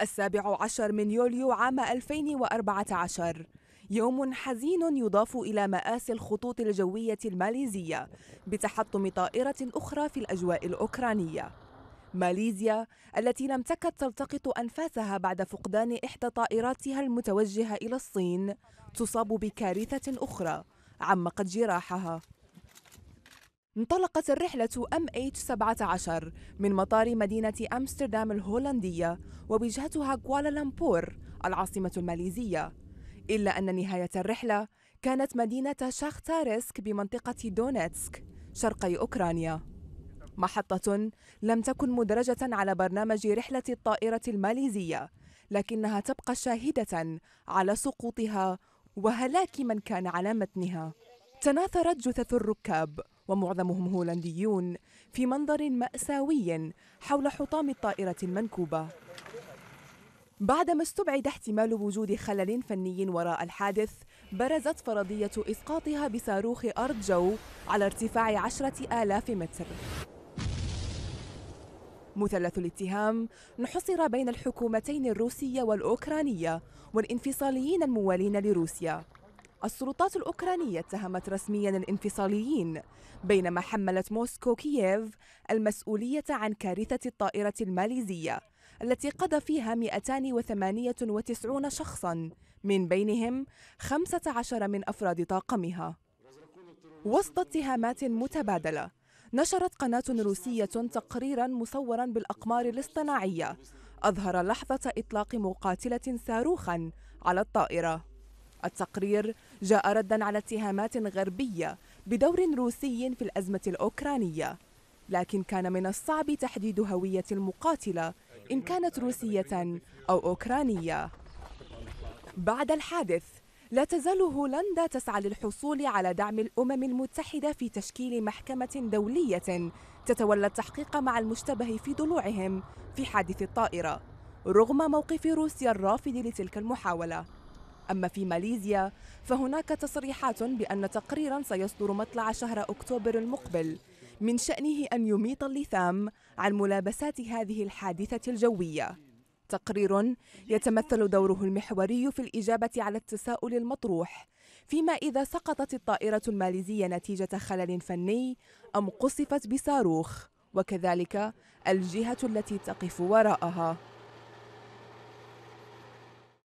السابع عشر من يوليو عام 2014 يوم حزين يضاف إلى مآسي الخطوط الجوية الماليزية بتحطم طائرة أخرى في الأجواء الأوكرانية ماليزيا التي لم تكد تلتقط أنفاسها بعد فقدان إحدى طائراتها المتوجهة إلى الصين تصاب بكارثة أخرى عمقت جراحها انطلقت الرحلة MH17 من مطار مدينة أمستردام الهولندية ووجهتها كوالالمبور العاصمة الماليزية إلا أن نهاية الرحلة كانت مدينة شاختارسك بمنطقة دونيتسك شرقي أوكرانيا محطة لم تكن مدرجة على برنامج رحلة الطائرة الماليزية لكنها تبقى شاهدة على سقوطها وهلاك من كان على متنها تناثرت جثث الركاب ومعظمهم هولنديون في منظر مأساوي حول حطام الطائرة المنكوبة بعدما استبعد احتمال وجود خلل فني وراء الحادث برزت فرضية إسقاطها بصاروخ أرض جو على ارتفاع عشرة آلاف متر مثلث الاتهام انحصر بين الحكومتين الروسية والأوكرانية والانفصاليين الموالين لروسيا السلطات الأوكرانية اتهمت رسميا الانفصاليين بينما حملت موسكو كييف المسؤولية عن كارثة الطائرة الماليزية التي قضى فيها 298 شخصا من بينهم 15 من أفراد طاقمها وسط اتهامات متبادلة نشرت قناة روسية تقريرا مصورا بالأقمار الاصطناعية أظهر لحظة إطلاق مقاتلة صاروخا على الطائرة التقرير جاء ردا على اتهامات غربية بدور روسي في الأزمة الأوكرانية لكن كان من الصعب تحديد هوية المقاتلة إن كانت روسية أو أوكرانية بعد الحادث لا تزال هولندا تسعى للحصول على دعم الأمم المتحدة في تشكيل محكمة دولية تتولى التحقيق مع المشتبه في ضلوعهم في حادث الطائرة رغم موقف روسيا الرافض لتلك المحاولة أما في ماليزيا فهناك تصريحات بأن تقريرا سيصدر مطلع شهر أكتوبر المقبل من شأنه أن يميط اللثام عن ملابسات هذه الحادثة الجوية تقرير يتمثل دوره المحوري في الإجابة على التساؤل المطروح فيما إذا سقطت الطائرة الماليزية نتيجة خلل فني أم قصفت بصاروخ وكذلك الجهة التي تقف وراءها